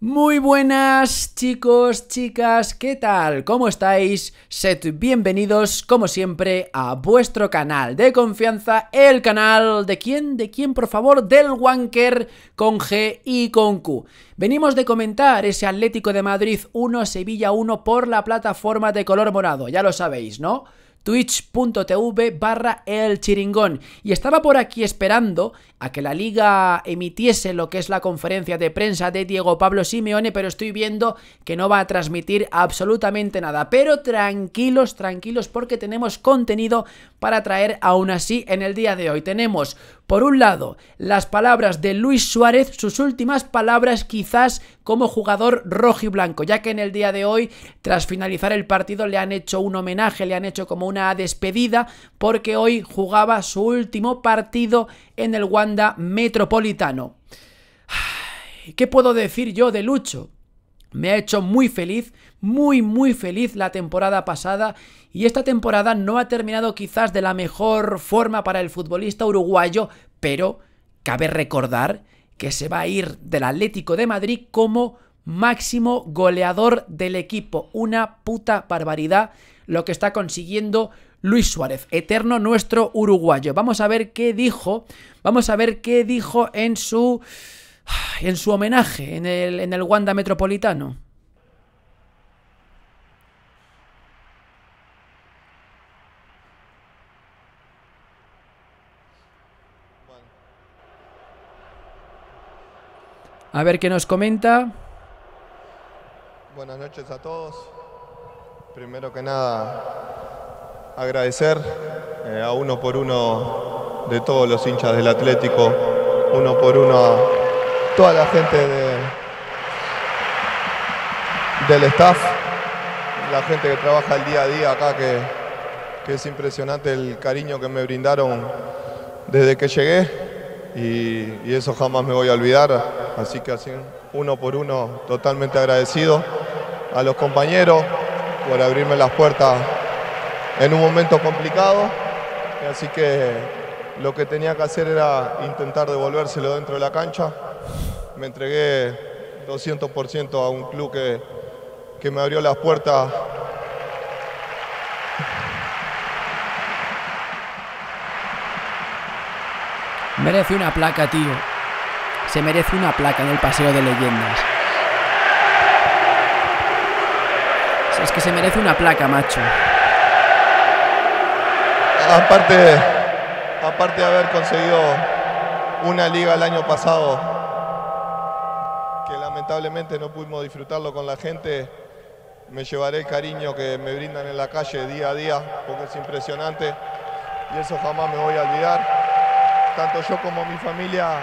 Muy buenas chicos, chicas, ¿qué tal? ¿Cómo estáis? Sed bienvenidos, como siempre, a vuestro canal de confianza, el canal de quién, de quién, por favor, del Wanker con G y con Q. Venimos de comentar ese Atlético de Madrid 1, Sevilla 1 por la plataforma de color morado, ya lo sabéis, ¿no? twitch.tv barra el chiringón. Y estaba por aquí esperando a que la liga emitiese lo que es la conferencia de prensa de Diego Pablo Simeone, pero estoy viendo que no va a transmitir absolutamente nada. Pero tranquilos, tranquilos, porque tenemos contenido para traer aún así en el día de hoy. Tenemos por un lado, las palabras de Luis Suárez, sus últimas palabras quizás como jugador rojo y blanco, ya que en el día de hoy, tras finalizar el partido, le han hecho un homenaje, le han hecho como una despedida, porque hoy jugaba su último partido en el Wanda Metropolitano. ¿Qué puedo decir yo de Lucho? Me ha hecho muy feliz, muy muy feliz la temporada pasada y esta temporada no ha terminado quizás de la mejor forma para el futbolista uruguayo, pero cabe recordar que se va a ir del Atlético de Madrid como máximo goleador del equipo. Una puta barbaridad lo que está consiguiendo Luis Suárez, eterno nuestro uruguayo. Vamos a ver qué dijo, vamos a ver qué dijo en su en su homenaje en el, en el Wanda Metropolitano. A ver qué nos comenta. Buenas noches a todos. Primero que nada, agradecer eh, a uno por uno de todos los hinchas del Atlético, uno por uno a toda la gente del staff, la gente que trabaja el día a día acá, que, es impresionante el cariño que me brindaron desde que llegué y eso jamás me voy a olvidar Así que así, uno por uno, totalmente agradecido a los compañeros por abrirme las puertas en un momento complicado. Así que lo que tenía que hacer era intentar devolvérselo dentro de la cancha. Me entregué 200% a un club que, que me abrió las puertas Merece una placa, tío se merece una placa en el Paseo de Leyendas. Es que se merece una placa, macho. Aparte, aparte de haber conseguido una liga el año pasado, que lamentablemente no pudimos disfrutarlo con la gente, me llevaré el cariño que me brindan en la calle día a día, porque es impresionante y eso jamás me voy a olvidar. Tanto yo como mi familia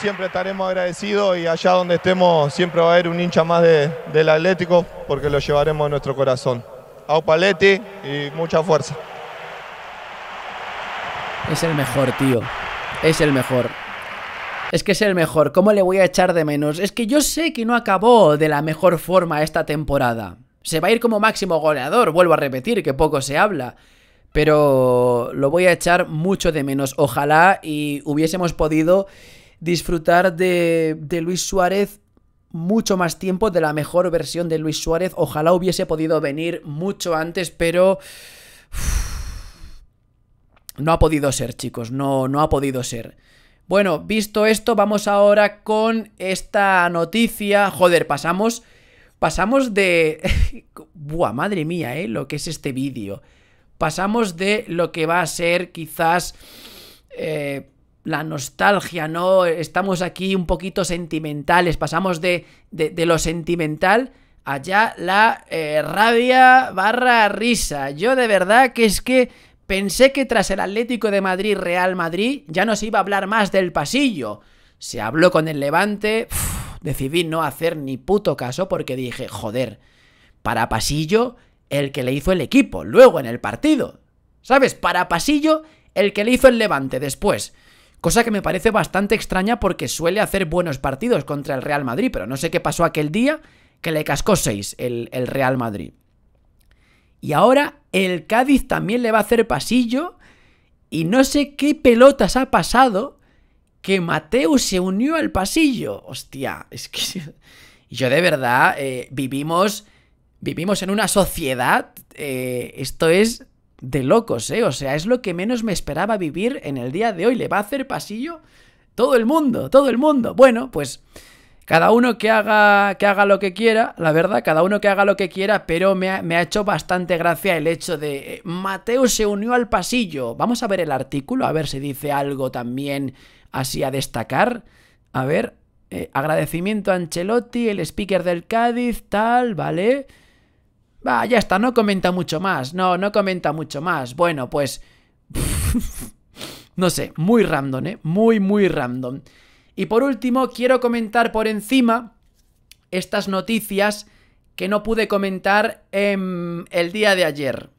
siempre estaremos agradecidos y allá donde estemos siempre va a haber un hincha más del Atlético porque lo llevaremos a nuestro corazón. Au Paletti y mucha fuerza. Es el mejor, tío. Es el mejor. Es que es el mejor. ¿Cómo le voy a echar de menos? Es que yo sé que no acabó de la mejor forma esta temporada. Se va a ir como máximo goleador, vuelvo a repetir, que poco se habla. Pero lo voy a echar mucho de menos. Ojalá y hubiésemos podido disfrutar de, Luis Suárez mucho más tiempo, de la mejor versión de Luis Suárez. Ojalá hubiese podido venir mucho antes, pero... no ha podido ser, chicos, no, no ha podido ser. Bueno, visto esto, vamos ahora con esta noticia. Joder, pasamos... Pasamos de... Buah, madre mía, ¿eh? Lo que es este vídeo. Pasamos de lo que va a ser quizás... Eh, la nostalgia, ¿no? Estamos aquí un poquito sentimentales, pasamos de, de, lo sentimental allá la eh, rabia barra risa. Yo de verdad que es que pensé que tras el Atlético de Madrid Real Madrid ya no se iba a hablar más del pasillo. Se habló con el Levante, decidí no hacer ni puto caso porque dije, joder, para pasillo el que le hizo el equipo, luego en el partido. ¿Sabes? Para pasillo el que le hizo el Levante después cosa que me parece bastante extraña porque suele hacer buenos partidos contra el Real Madrid, pero no sé qué pasó aquel día que le cascó 6 el, Real Madrid. Y ahora el Cádiz también le va a hacer pasillo y no sé qué pelotas ha pasado que Mateo se unió al pasillo. Hostia, es que yo de verdad eh, vivimos, vivimos en una sociedad, eh, esto es de locos, ¿eh? O sea, es lo que menos me esperaba vivir en el día de hoy. Le va a hacer pasillo todo el mundo, todo el mundo. Bueno, pues cada uno que haga, que haga lo que quiera, la verdad, cada uno que haga lo que quiera, pero me ha, hecho bastante gracia el hecho de eh, Mateo se unió al pasillo. Vamos a ver el artículo, a ver si dice algo también así a destacar. A ver, eh, agradecimiento a Ancelotti, el speaker del Cádiz, tal, ¿vale? Va, ya está, no comenta mucho más. No, no comenta mucho más. Bueno, pues... no sé, muy random, ¿eh? Muy, muy random. Y por último, quiero comentar por encima estas noticias que no pude comentar el día de ayer.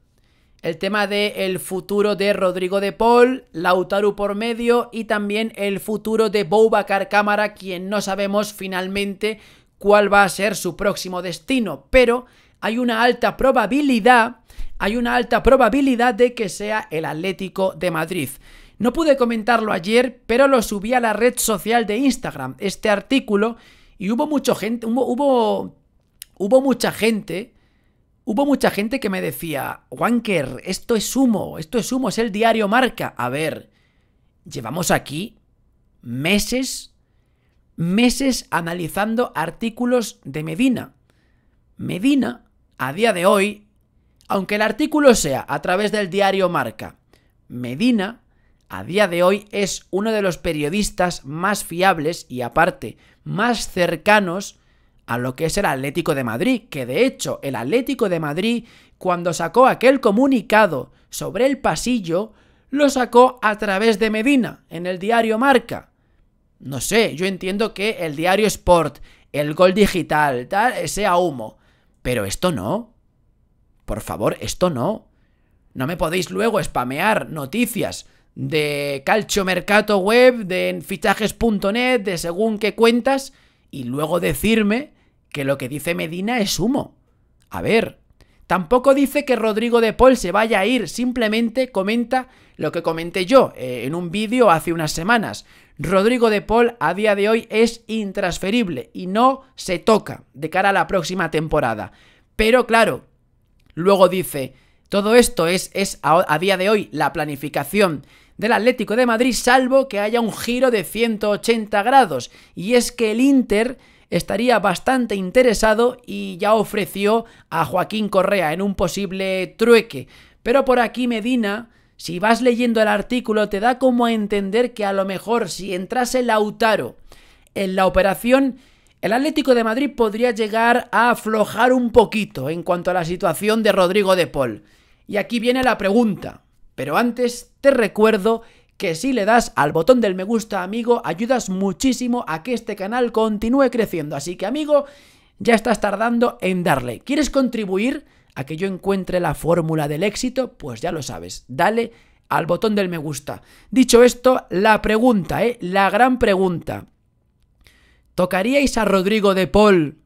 El tema del el futuro de Rodrigo de Paul, Lautaro por medio y también el futuro de Boubacar Cámara, quien no sabemos finalmente cuál va a ser su próximo destino, pero hay una alta probabilidad, hay una alta probabilidad de que sea el Atlético de Madrid. No pude comentarlo ayer, pero lo subí a la red social de Instagram, este artículo, y hubo mucha gente, hubo, mucha gente, hubo mucha gente que me decía, Wanker, esto es humo, esto es humo, es el diario Marca. A ver, llevamos aquí meses, meses analizando artículos de Medina. Medina a día de hoy, aunque el artículo sea a través del diario Marca, Medina, a día de hoy es uno de los periodistas más fiables y aparte más cercanos a lo que es el Atlético de Madrid, que de hecho el Atlético de Madrid, cuando sacó aquel comunicado sobre el pasillo, lo sacó a través de Medina, en el diario Marca. No sé, yo entiendo que el diario Sport, el Gol Digital, tal, sea humo, pero esto no. Por favor, esto no. No me podéis luego spamear noticias de mercato web, de fichajes.net, de según qué cuentas, y luego decirme que lo que dice Medina es humo. A ver, tampoco dice que Rodrigo de Paul se vaya a ir, simplemente comenta lo que comenté yo eh, en un vídeo hace unas semanas. Rodrigo de Paul a día de hoy es intransferible y no se toca de cara a la próxima temporada. Pero claro, luego dice, todo esto es, es a, a día de hoy la planificación del Atlético de Madrid, salvo que haya un giro de 180 grados. Y es que el Inter estaría bastante interesado y ya ofreció a Joaquín Correa en un posible trueque. Pero por aquí Medina si vas leyendo el artículo te da como a entender que a lo mejor si entrase Lautaro en la operación, el Atlético de Madrid podría llegar a aflojar un poquito en cuanto a la situación de Rodrigo de Paul. Y aquí viene la pregunta. Pero antes te recuerdo que si le das al botón del me gusta amigo ayudas muchísimo a que este canal continúe creciendo. Así que amigo, ya estás tardando en darle. ¿Quieres contribuir? a que yo encuentre la fórmula del éxito, pues ya lo sabes, dale al botón del me gusta. Dicho esto, la pregunta, ¿eh? la gran pregunta. ¿Tocaríais a Rodrigo de Paul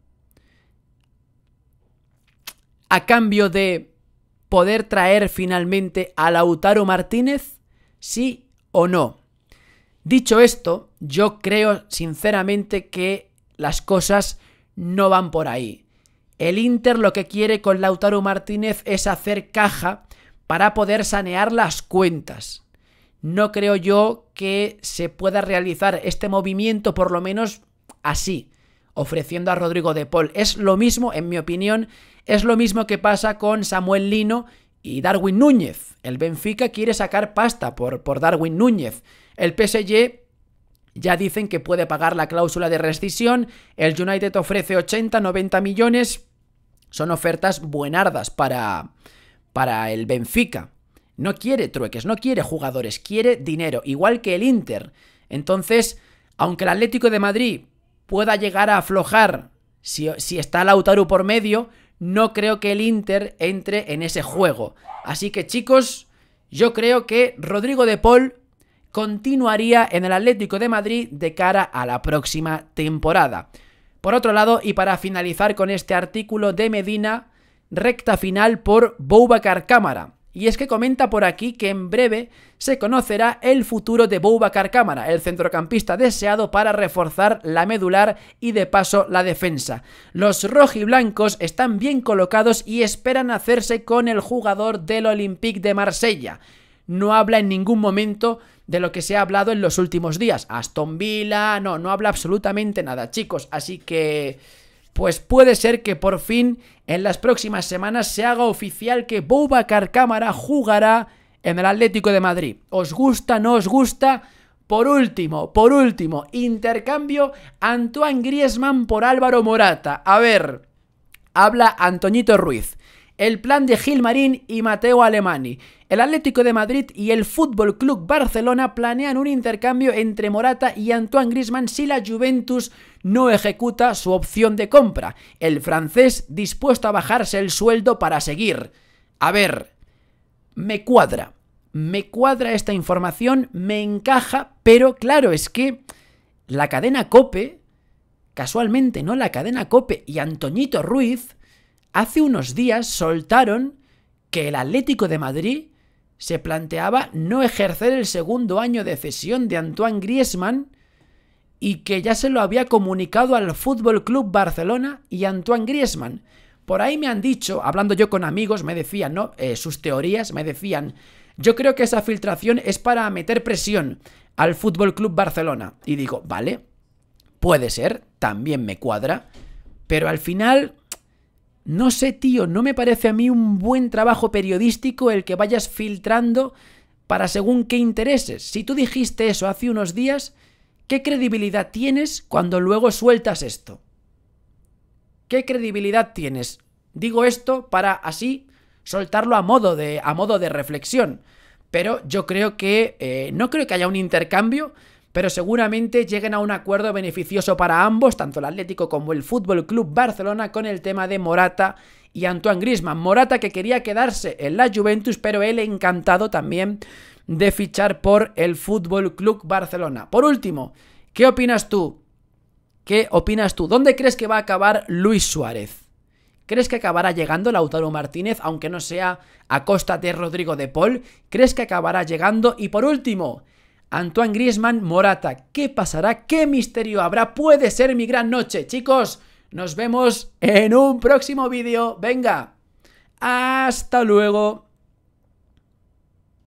a cambio de poder traer finalmente a Lautaro Martínez? ¿Sí o no? Dicho esto, yo creo sinceramente que las cosas no van por ahí. El Inter lo que quiere con Lautaro Martínez es hacer caja para poder sanear las cuentas. No creo yo que se pueda realizar este movimiento, por lo menos así, ofreciendo a Rodrigo de Paul. Es lo mismo, en mi opinión, es lo mismo que pasa con Samuel Lino y Darwin Núñez. El Benfica quiere sacar pasta por, por Darwin Núñez. El PSG ya dicen que puede pagar la cláusula de rescisión. El United ofrece 80, 90 millones. Son ofertas buenardas para, para el Benfica. No quiere trueques, no quiere jugadores, quiere dinero, igual que el Inter. Entonces, aunque el Atlético de Madrid pueda llegar a aflojar si, si, está Lautaro por medio, no creo que el Inter entre en ese juego. Así que chicos, yo creo que Rodrigo de Paul continuaría en el Atlético de Madrid de cara a la próxima temporada. Por otro lado, y para finalizar con este artículo de Medina, recta final por Boubacar Cámara. Y es que comenta por aquí que en breve se conocerá el futuro de Boubacar Cámara, el centrocampista deseado para reforzar la medular y de paso la defensa. Los rojiblancos están bien colocados y esperan hacerse con el jugador del Olympique de Marsella. No habla en ningún momento de lo que se ha hablado en los últimos días. Aston Villa, no, no habla absolutamente nada, chicos. Así que, pues puede ser que por fin en las próximas semanas se haga oficial que Boubacar Cámara jugará en el Atlético de Madrid. ¿Os gusta, no os gusta? Por último, por último, intercambio Antoine Griezmann por Álvaro Morata. A ver, habla Antoñito Ruiz el plan de Gilmarín y Mateo Alemani. El Atlético de Madrid y el Fútbol Club Barcelona planean un intercambio entre Morata y Antoine Grisman si la Juventus no ejecuta su opción de compra. El francés dispuesto a bajarse el sueldo para seguir. A ver, me cuadra. Me cuadra esta información, me encaja, pero claro, es que la cadena Cope, casualmente, ¿no? La cadena Cope y Antoñito Ruiz Hace unos días soltaron que el Atlético de Madrid se planteaba no ejercer el segundo año de cesión de Antoine Griezmann y que ya se lo había comunicado al Fútbol Club Barcelona y Antoine Griezmann. Por ahí me han dicho, hablando yo con amigos, me decían, ¿no? Eh, sus teorías, me decían, yo creo que esa filtración es para meter presión al Fútbol Club Barcelona. Y digo, vale, puede ser, también me cuadra, pero al final no sé, tío, no me parece a mí un buen trabajo periodístico el que vayas filtrando para según qué intereses. Si tú dijiste eso hace unos días, ¿qué credibilidad tienes cuando luego sueltas esto? ¿Qué credibilidad tienes? Digo esto para así soltarlo a modo de, a modo de reflexión. Pero yo creo que eh, no creo que haya un intercambio pero seguramente lleguen a un acuerdo beneficioso para ambos, tanto el Atlético como el Fútbol Club Barcelona, con el tema de Morata y Antoine Grisman. Morata que quería quedarse en la Juventus, pero él encantado también de fichar por el Fútbol Club Barcelona. Por último, ¿qué opinas tú? ¿Qué opinas tú? ¿Dónde crees que va a acabar Luis Suárez? ¿Crees que acabará llegando Lautaro Martínez, aunque no sea a costa de Rodrigo de Paul? ¿Crees que acabará llegando? Y por último, Antoine Griezmann Morata. ¿Qué pasará? ¿Qué misterio habrá? Puede ser mi gran noche. Chicos, nos vemos en un próximo vídeo. Venga, hasta luego.